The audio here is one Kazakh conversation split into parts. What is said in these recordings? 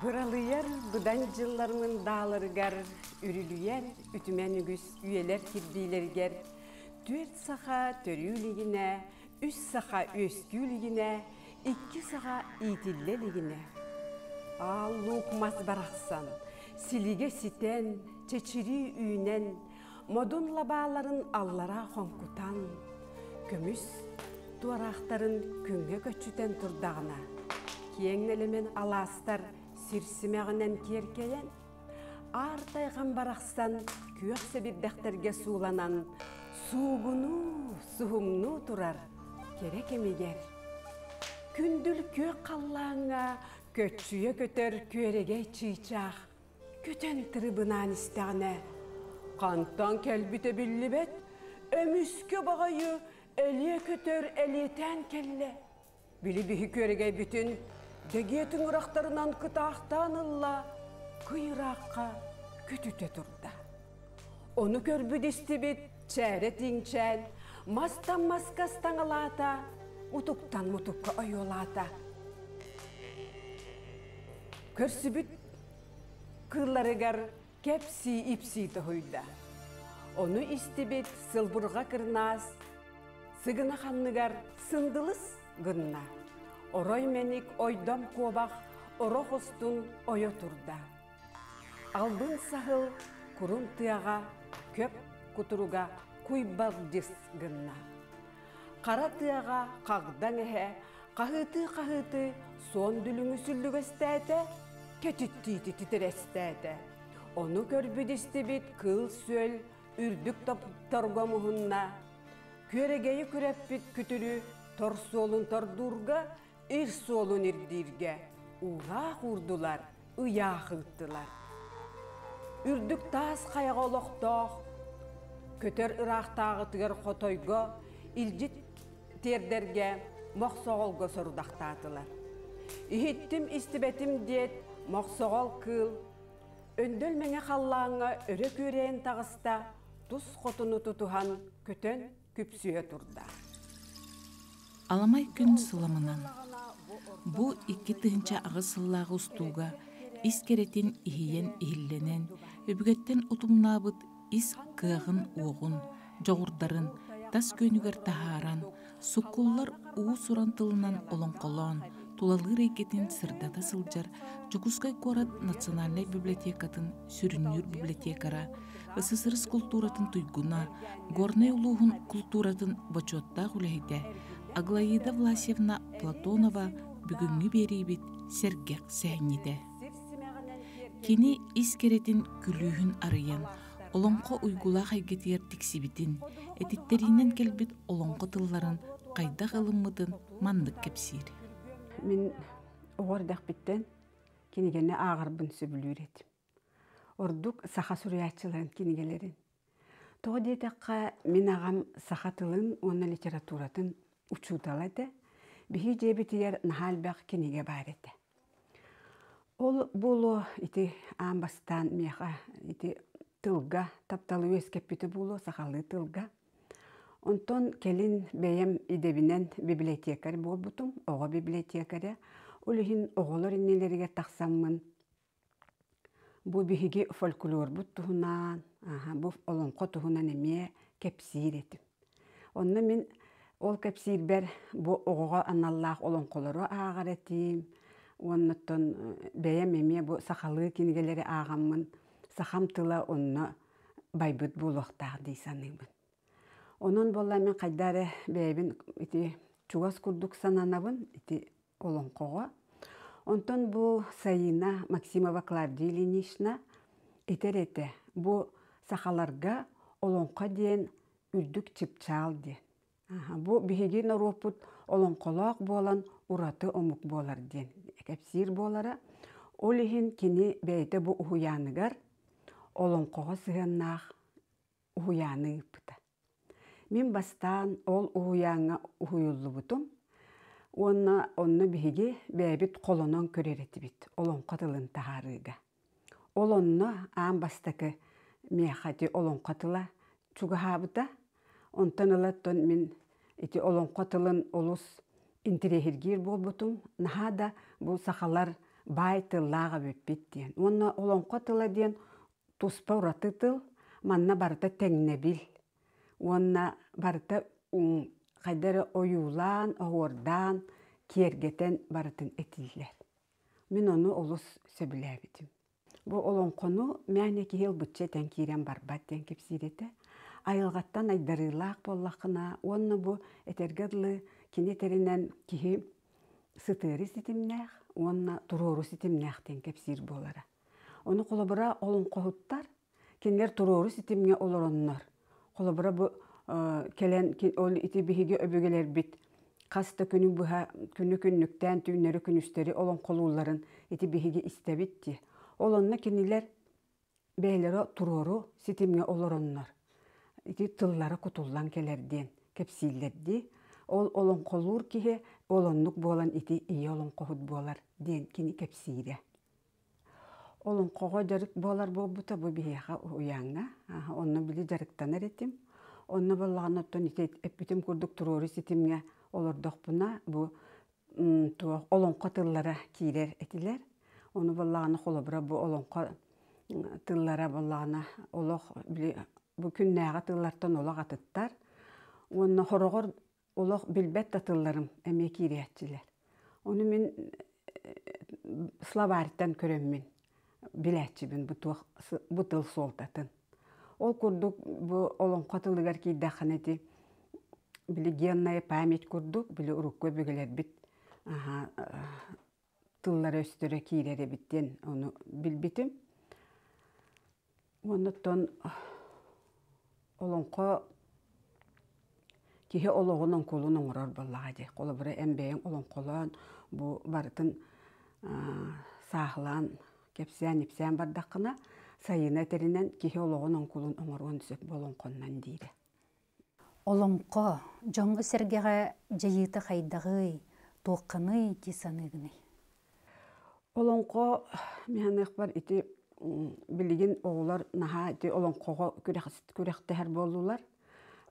Бұралыяр бұдан жылларыңын даалыргар, үрілуяр, үтімен үгіз үйелер кірдейлергер, төрт саха төрюлігіне, үс саха өскүлігіне, үкі саға үйтілілігіне. Ал лукмас барақсан, силіге ситен, чечири үйінен, модун лабаларын аллара қонкутан, көміс туарақтарын күнге көчүтен турдағына. Кеңнелемен аластар, сирсимәғінен керкелен, артайған барақсан күйек себепдәқтерге сууланан, суғыну, суғымну тұрар, керек емегер. Күнділ көк қаллаңа, көтшүйе көтер көреге чийчақ, көтен тырыбынан істәғіне. Қанттан кәлбіте білі бәт, өміскі бағайы, әле көтер әлетен келі. Білі бігі көреге бүтін, Дегетін ұрақтарынан күтақтанылла, күйраққа күтіте тұрды. Оны көрбідісті бет, чәрі теңчәл, мастан маскастан ұлата, мұтықтан мұтыққа ойолата. Көрсібіт кылларыгар кәпсі іпсі тұхойда. Оны істебет сылбұрға кірнас, сығына ханныгар сындылыс ғынна орой меник ойдом куобах орохостун ойо турда. Алдын сахыл курун тыяга көп кутуруга дис гынна. Қара тыяга қағдан эхе, кахыты қағыты сон дүліңісілігістәді, кетіттейді титірестәді. ону көрбүдистибит бит кыл сөл, үрдік торгомуғынна. Көрегейі күрәппіт күтүрү торсолын тордурга ир солун ирдирге ураах урдулар, ыяах ыттылар. Үрдік таас қайға көтөр көтер тыгер котойго илжит тердерге моксоголго сорудақтатылар. ихиттим истибетим дет, моксогол кыл, өндөл мене қаллаңа өрі көрейін тағыста, тұс қотыны тұтыған көтөн күпсүйе аламай күн сылымынан бу икки тыынча агы сыллаагы устууга ис керетин ихиен ихилленен үбүгеттен утумнаабыт ис кыагын уогун жогурдарын тас көнүгөр тахааран суккуллар уу сурантылынан олоңколон тулалгы рейкетин сырдата сылжар жукускай корат национальный библиотекатын сүрүнүр библиотекара сср культуратын туйгуна горный улуухун культуратын бочоттаах үлэхите аглаида Власевна платонова бүгүнгү берибит сергек сәйінеді. Кені ескеретін күлігін арыян, олоңко уйгула кетер тіксебетін, әтеттерінен келбит олоңко тылларын қайда ылыммытын мандық кепсер. мен оғардақ биттен кинигене ағыр сөбүлүүрет ордук саха суриятчыларын кинигелерин тоғо қа мен ағам саха тылын оны литературатын uçutalate bihi jebitiyer nahalbaq kiniga barete. Ол булу ити амбастан меха ити тылга тапталы өскеппити булу сахалы тылга. Онтон келин бейем идебинен библиотекарь болбутум, ого библиотекаря. Улихин оголор иннелерге тақсаммын. Бу биһиги фольклор бут туһунан, аха, бу олонко туһунан эме кепсиретим. Онна мен Ол кепсирбер бұ оғыға анналлақ олон қолыру ағар әтейім. Онныттон бәйем э, бұ сақалы кенігелері ағамын. сахам тыла онны байбыт болуқтақ дей Оның Онын мен қайдары бәйбін ити чугас курдук сананабын ити олон қоға. Онтон бұ Саина Максимова Клавдия Ильинична итерете бұ сахаларга олонқа үрдік чыпчаал Бу бихигин оропут олонқолоқ болан ураты омук болар ден. Кепсир болара. Олихин кини бәйті бу ухуяныгар олонқоға сығаннақ ухуяны мин Мен бастан ол ухуяңа ухуюллу бутум. беге онна биһиги бэбит қолонон көрөретибит. Олон қатылын тахарыга. Олонно аан бастакы мехати олон қатыла чугахабыта. Онтан алаттон мен ити олон тылын олус интерехиргир болбутум наха да бул сахалар бай тыллаага бүппит диен уонна олоңко тыла диэн туспа ураты тыл манна барыта теңнебил Онна барыта хайдары оюлаан оғордаан киергетен барытын этиллер мен оны олус себилебитим бу олоңкону мээне кихил бытче тен киирен барбат айылғаттан айдарылақ боллақына онны бұ этергедлы кини теринен киһи сытыыры ситимнээх уонна туруору ситимнээхтен кепсир Оны ону холобура қолыптар, кенлер кинилер сетімне ситимге олороннор Қолыбыра бу э, келен ол ити біт, қасты каста бұға, күні күнү күннүктен күністері күнүстери олон колууларын ити биһиги истебитти олонна кинилер бээлеро туруору ити тыллары кутуллан келерден кепсиилерди ол олоңколуур кихе олоннук буолан ити ие олоңкохут буолар диэн кини кепсиире олоңкого жарык буолар буолбута бу биһиэха уяңна онно били жарыктанар этим онно боллаҕаноттон ити эппитим курдук туруорус итимге олордохпуна бу туох олоңко тыллара киирер этилер ону боллаҕана холобура бу олоңко тыллара боллаҕана олох бүкүн нәгә тыллартан олақ атыттар. Онны хорогор олақ билбәт татылларым әме кириятчилер. Оны мен э, словарьтан көрөм мен. Биләтчибин бу тыл солтатын. Ол курдук бу олон катылыгар кийдәханети биле генная память курдук, биле урукко бөгелер бит. Ага, э, тыллар өстөрө кийлере биттен, оны билбитим. Оннотон олонко киһи олоғун оңкулун оңорор боллаҕа дии холобура эмбэйиҥ олонколоон бу барытын саахылаан кепсиэн ипсиэн бардаххына сайына теринен киһи олоғун оңкулун оңоруон түсөп болонконнан диире олоңко жоңго сергеға жайыты хайдагый туохканы ти саныгыны олоңко мианыхбар ити билигин оғулар наха ди олон қоғо күрәхтәһәр болдулар.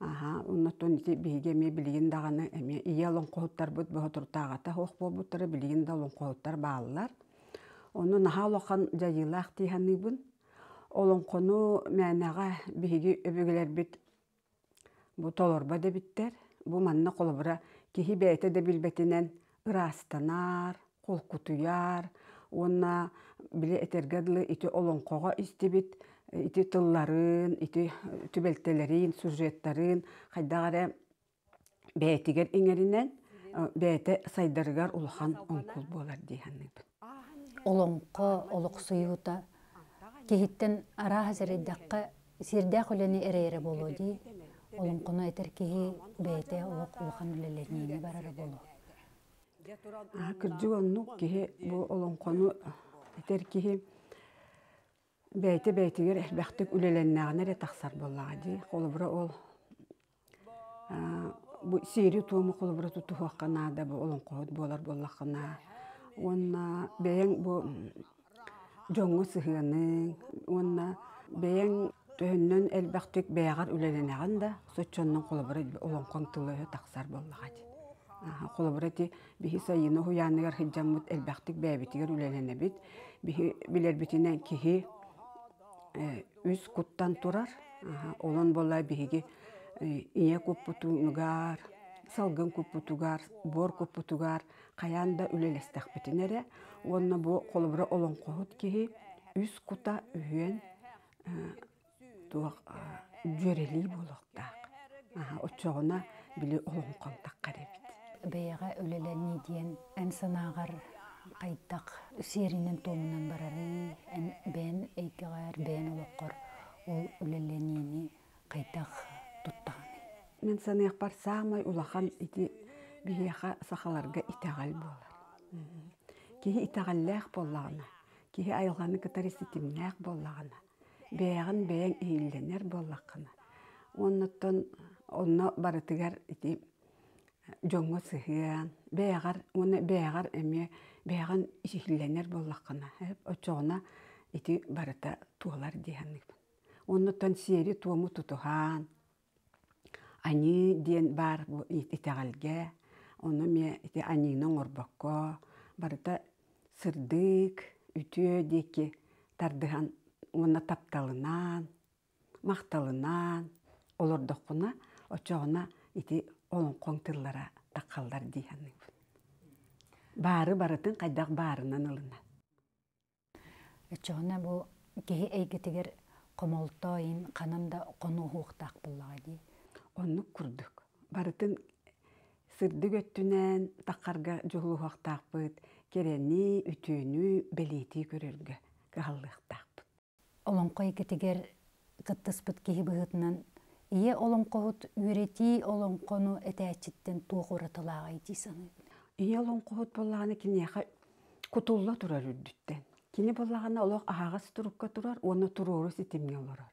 Аха, оннотон ити биге ме билигин дағаны эме ие олон қоһуттар бут бохотур тагата хоқ болбуттары билигин да олон қоһуттар бааллар. Оны наха лохан жайылах тиһәнни бун. Олон қону мәнаға биге өбөгеләр бит. Бу толорба да биттер. Бу манны қолыбыра кихи бәйте билбетинен ырастанар, кул кутуяр, онна биле этерге ити олонкого истибит э, ити тылларын ити э, түбелтелерин сюжеттарын хайдагара бәтигер иңеринен э, бәте сайдаргар улхан онкул болар дийханны олонко олоксуюта кихиттен ара хазиредакка сирдә хулени эрейре болу ди олонкону этер кихи бәте олок улхан үлелернеине барары болу кырдюгонну кихи бу олонкону Этеркиһи бәйті бәйтігер әлбәқтік үлеленнәғінәрі тақсар боллаға дей. Қолыбыры ол Бұл туымы қолыбыры тұтуға қана да олың қоғыд болар болла Онна бәйін бұ жоңы сығының, онна бәйін төхіннен тақсар боллаға холобрати бихи сайыны хуянныгар хиджаммут элбахтык бәбитигер үлененебит бихи билербитинен кихи э, үз куттан турар олон болла бихиги э, ийе куппутугар салгын куппутугар бор куппутугар каянда үлелестахбитинере онна бу холобра олон кохут кихи үз кута үйен э, туак жөрели болоктак очогуна били олон комтак каребит бэйэҕэ өлөлэнни дейін ән санағыр қайттақ үсеринен томунан барары ән бен эйкеҕэр бээн олоққор ол өлөлэнини қайтақ туттааны мен саныахпар саамай улахан ити итағал болар итэҕэл буолар киһи итэҕэллээх боллаҕына киһи айылҕаны кытариситимнээх боллаҕына бэйэҕин бэйэң ииллэнэр боллаххына онноттон онно барытыгар ити жоңго сыһыан бэҕар уона бэҕар эмиэ бэҕан исихилленер боллаххына эп очоҕуна ити барыта туолар диэхэнникпин оннуттан сиэри туому тутуһаан ани бар баар итеҕэлгэ ону мие ити аниинон орбокко барыта сырдык тардыған, оны тапталынан, мақталынан, тапталынаан махталынаан олордоххуна очоҕуна ити олон тақалдар таққалдар дейханның бары барытын қайдақ барынан ұлына. өчөғына бұл кеһи ойын комолтоин дей. ұқтақ буллага ди Оны құрдық. барытын жұлы керені таккарга жолуухактакпыт керени үтүүнү белити Оның кыаллыктакпыт олоңко қыттыс кыттыспыт киһи быһытынан Ие олонқоғыт үйреті олоңкону әтәчіттен туғыратылаға етесіні. Ие олонқоғыт болағаны кенеға кутулла турар үрдіттен. кини болағаны олоқ ағағыз тұрыққа тұрар, оны тұроры сетемне оларар.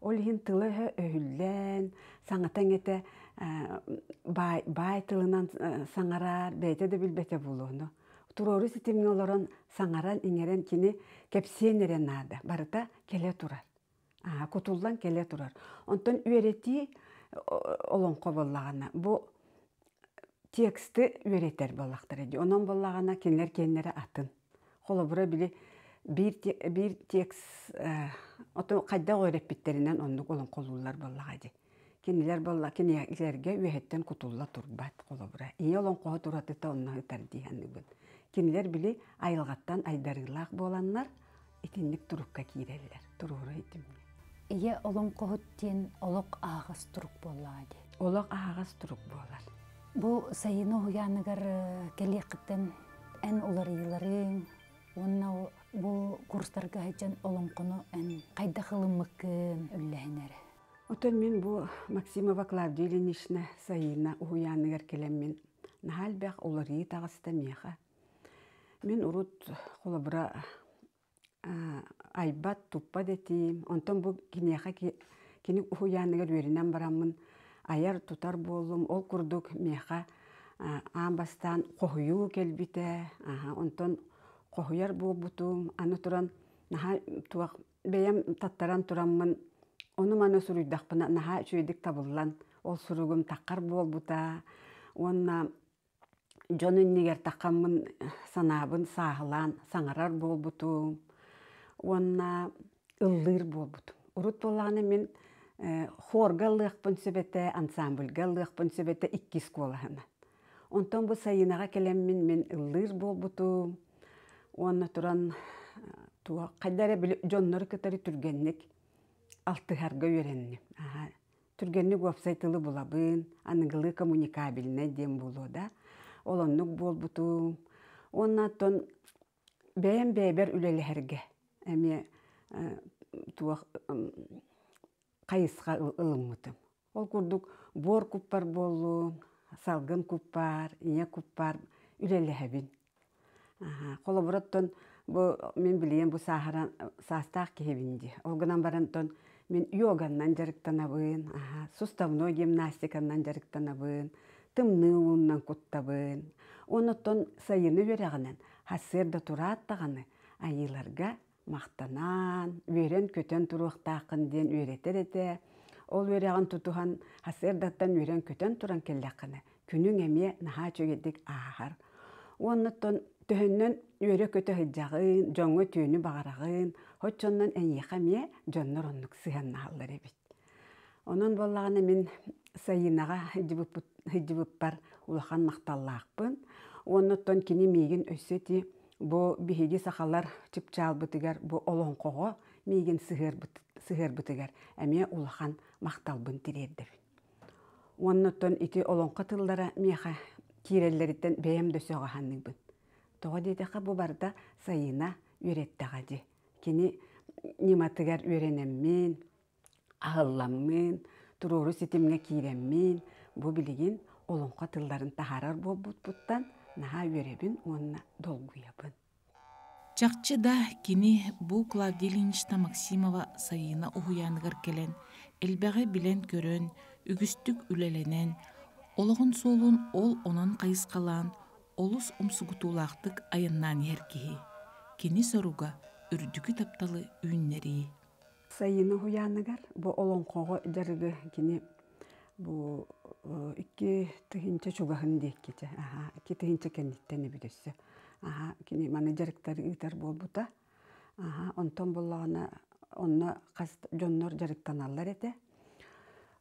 Ол иин тылы өйілден, саңатаң эте э, бай, тылынан э, саңарар, де білбәте болуыны. Тұроры сетемне оларан саңаран еңерен кини кәпсенерен Барыта келе турар кутулдан келе турар онтон үерети олоңко боллагана бу тексты үэретер боллактар эди онон боллагана кинилер кеннере атын холобура били бир бир текст э, отон кайда өйрөппиттеринен оннук олоңколуулар боллага эди кинилер болла кинилерге үэхеттен кутулла турбат холобура ии олоңкого туратыта онно ытар кинилер били айылгаттан айдарылаак боланнар итинник турукка кирерлер туруру итимне Ие олон коһуттен олоқ ағыз турук боллады. Олық ағас турук болар. Бу сайыны келе келектен ән улар йыларын, онна бу курстарга хәҗән олон кону ән кайда хылымык үлләһенәр. Утын мен бу Максимова Клавдия Ильинична сайына хуяныгар келем мен. Нахалбах улар йитагыста меха. Мен урут холабра айбат туппа детим отон ун бараммын аяр тутар бодум ол курдук мияка аамбастан кохуюу келбие онтон кохуяр буолбутум аны туран туан х бям таттаран тураммын ону маны онуадтабылан ол суругум таккар буолбута уонна она жонуне такканмын санаабын саан саарар буолбутум Онна ыллыыр урут боланы мен э, хорга ыллыахпын сөбөтэ ансамбльга ыллыахпын сөбөтэ икки онтон бу сайынаға келеммин мен ыллыыр болбуту. уонна туран э, туа кайдаре били жоннор кытары түргенник алтыһарга үйренни түргенник уапсайтылы булабын аныгылы коммуникабельный дем булу да олоннук болбуту оннаттон бэйэн бэйбер үлелэһэргэ әме ә, қайысқа кайыска ылыммытым ол курдук бор куппар болу, салгын куппар ийе куппар үлеллеһебин холобуроттон бу мен билиен бу сахара састах кеһебинди ол гынан барантон мен йоганнан жарыктанабын суставной гимнастиканан жарыктанабын тымны ууннан куттабын онотон сайыны берегенен хасыр да тураттаганы айыларга мақтанан, үйрен көтен тұруқтақын ден үйретер ете. Ол үйреған тұтуған хасырдаттан үйрен көтен тұран қыны, Күнің әме наға чөгедік ағар. тұн түхіннен үйре көті хыджағын, жоңы түйіні бағарағын, хочоннан әйеқа ме жонныр оннық сыған ебет. Онын боллағаны мен сайынаға хыджібіп бар улахан мақталлақпын. тұн кені мейгін өсеті бу биһиги сахалар чыпчаалбытыгар бу олоңкого миигин сыһыарбытыгар эмиэ улахан макталбын тириэрдебин уонноттон ити олоңка тылдара миэха киирэллериттен беем да сөҕөханныйбын тоҕо қа бу барда сайына үөрэттаҕа дии кини ниматыгар үөрэнэммин аһылламмын туруру ситимге киирэммин бу билигин олоңка тылларын таһарар буолбутбуттан наға үйребин онна долгуйа Чакчы да кини бұл Клавдилиничта Максимова сайына ухуяныгар келен, әлбәғі билен көрөн, үгістік үлеленен, ологун солун ол онан қайысқалан, олус умсугутулактык айыннан эркии. Кини соруга үрдүгү тапталы үйіннері. Сайына ұғыяныгар бұл олон қоғы дәргі кини бу үкі түгінші чуғағын кете, білесі аха кини менеджерктер итер болбута аха онтон боллагана онно кас жоннор жарыктан аллар эте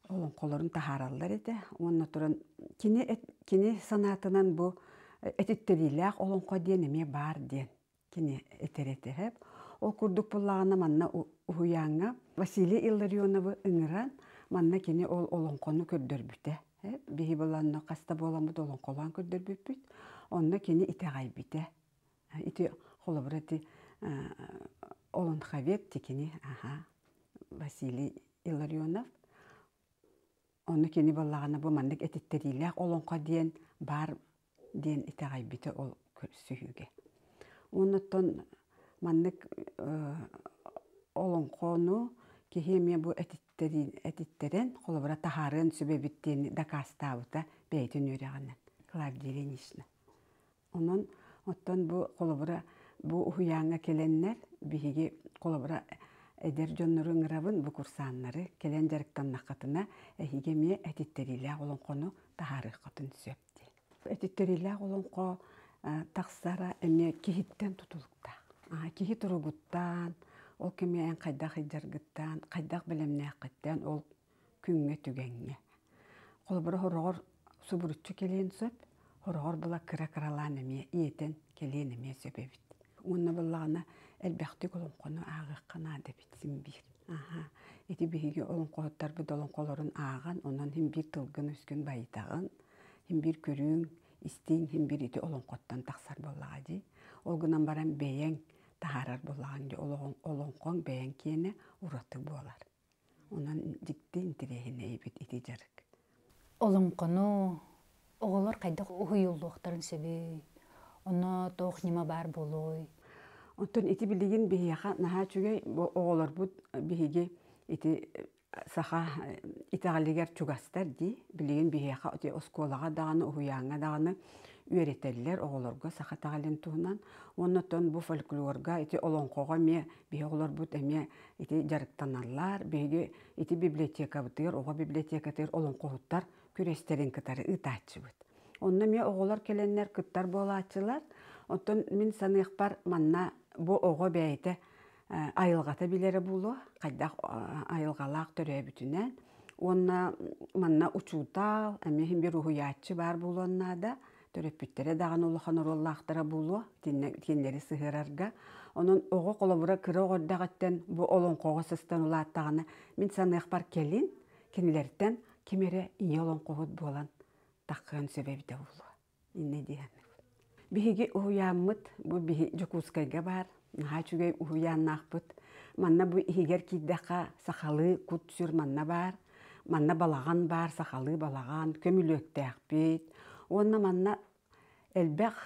олон колорун тахараллар эте Онны туран кини кини санатынан бу этиттерилак олонко диен ме бар диен кини этерете хеп ол курдук буллагана манна уяңга Василий Илларионовы ыңыран манна кини ол олонкону көрдөрбүте биһи боланно каста боламут олонколан көрдөрбүппүт онно кини ите гайбите э, ите холобура э, олон хавет тикини аха Василий Илларионов онно кини боллагана бу мандык этиттерилек олонко диен бар диен ите гайбите ол сүйүге оннотон мандык э, олонкону кихемия бу этиттерин этиттерен холобура тахарын сүбебиттен дакастабыта бейтин үрегенен Клавдия Ильинична Онан оттон бу колобура бу уһуяаңа келеннер биһиги колобура эдер дьоннору ыҥырабын бу курсааннары келен жарыктаннаххытына эһиге мие этиттерилээх олонхону таһаарыххытын сүөпти этиттерилээх олонхо э, тахсара эме кихиттен тутулукта киһи туругуттан ол кеме эн хайдах ыйдаргыттан хайдах ол күңҥэ түгэннэ холборо хорогор субуруччу келен сөп хорогор була кыра кыраланыме иетен келениме сөбөбүт уонна буллагына элбехти қана агыккана дебит симбир аха эти биһиги олонкоттарбыт олонколорун ааган онон хим тылгын үскүн байытагын хим бир көрүүң истиин хим бир ити олонкоттан тахсар боллага дии ол гынан баран бэйэң тахарар боллаган ди олонкоң киэне ураты буолар онон дикти интирехине ити жарык Оғылар қайдық ұйылдықтарын сөбей, оны тоқ нема бар болой. Онтон еті білдеген бейеға наға чуге оғылар бұд бейеге еті э, саха э, итағалегер чугастар ди, билигин бихияха өте осколаға дағаны, ұхуяңа дағаны үйретелілер оғыларға саха тағален туынан. Оннотон бұ фольклорға эти қоға ме бихи оғылар бұд әме эти жарықтанарлар, бихиге эти библиотека бұтығыр, оға библиотека тығыр олонқоғыттар күрестерин кытары ытаачыбыт. Онна мен оголор келеннер кыттар болаачылар. Оттон мен бар манна бу ого бәйте э, айылгата билере булу. Кайдак э, айылгалак төрө бүтүнөн. Онна манна учута, эмехин бир уяатчы бар булонна да төрөппүттере даган улахан уруллаактара булу. Теннери сыгырарга. Онон ого колобура кыра гордагаттен бу олон кого сыстан улааттагына. Мен саныйықпар келин, кинилерден кемере иолон кохут болан таққан сөбебите улу. Инне диһәннек. Биһиги уяаммыт бу биһи жокускайга бар. Наха чугай уяаннаахпыт. Манна бу игер киддақа сахалы кут сүр манна бар. Манна балаған бар, сахалы балаған, көмүлөктээхпит. Онна манна элбэх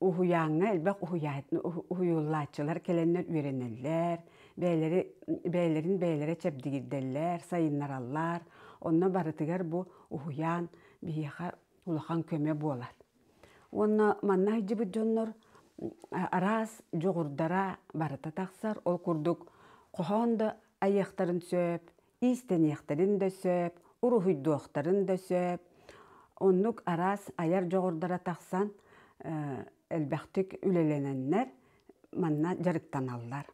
ухуяңа, элбэх ухуюллаатчылар келеннер үйренеллер. Бәйлерин бәйлере чәпдигирделлер, сайыннараллар. Онна барытыгар бу ухуян бияха улахан көме болар. Онно манна хиджибит жоннор арас жоғырдара барыта тахсар ол күрдік қоғанды аяқтарын сөп, истенияқтарын да сөп, урухуйдуактарын да сөп, оннук арас аяр жоғырдара тақсан, әлбәқтік э, үлелененнер манна жарықтан аллар.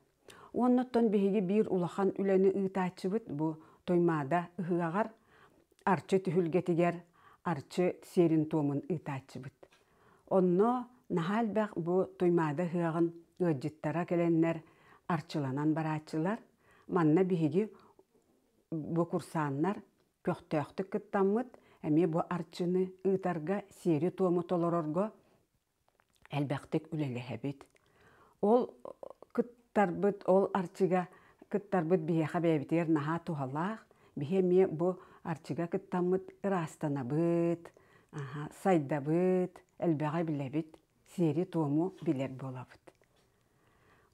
Онныттан бир улахан үлени ыытаачыбыт бу Тоймада ыһыаҕар арчы түһүлгэтигэр арчы серин томун ыытааччыбыт онно наһаалбах бу туймаада ыһыаҕын ыаджыттара келеннер арчыланан барачылар манна биһиги бу курсааннар көхтөөхтүк кыттаммыт әме бу арчыны ыытарга сири тому толорорго элбэхтик үлелехебит ол кыттарбыт ол арчыга кыттарбыт бие бэбитигэр наха тухалаах биһэ эмиэ бу арчыга аха ырастанабыт сайдабыт элбэҕэ билебит сиэри туому билер болабыт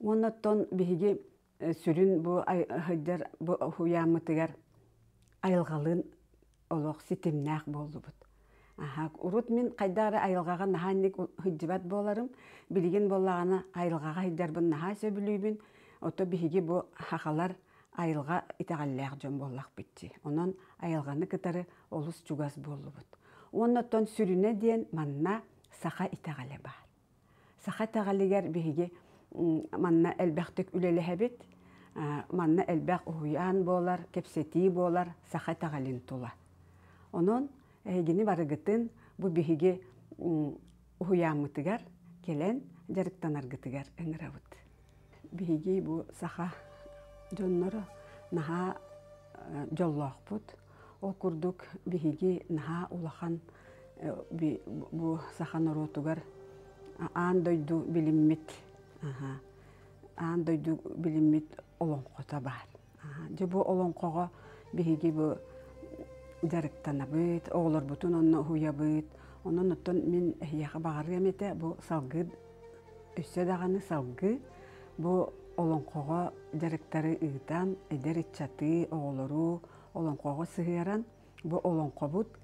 уонноттон биги э, сүрүн бу хыдьар бу хуяаммытыгар айылгалын олох ситимнаах аха урут мин кайдары айылғаға наһаанник хыджыбат боларым билигин боллағана айылғаға хиддарбын наха сөбүлүүбүн Ото биһиги бу хахалар айылға итәғәлләғ жөн боллақ бітті. Онан айылғаны кытары олыс чугас болу бұд. тон сүріне дейін манна саха итәғәлі ба. Саха тәғәлігер бігі манна әлбәқтік үлелі әбет, манна әлбәқ ұйан болар, кепсетей болар, саха тағалин тула. Онон эгини барығытын бұ бігі ұйамытығар келен жарыктанаргытыгар әңірауыд. бииги бу саха аха э, жобут окурдук биһиги наха улахан э, бу сахартугар андойду аан дойду билиммит билиммит аан дойду билинет олоңкообже бу олоңкогобу салгы өссө даганы салгы бул олоңкого жарыктары деректору ыан эдерычаты оголору олоңкого сран бу олоңко бут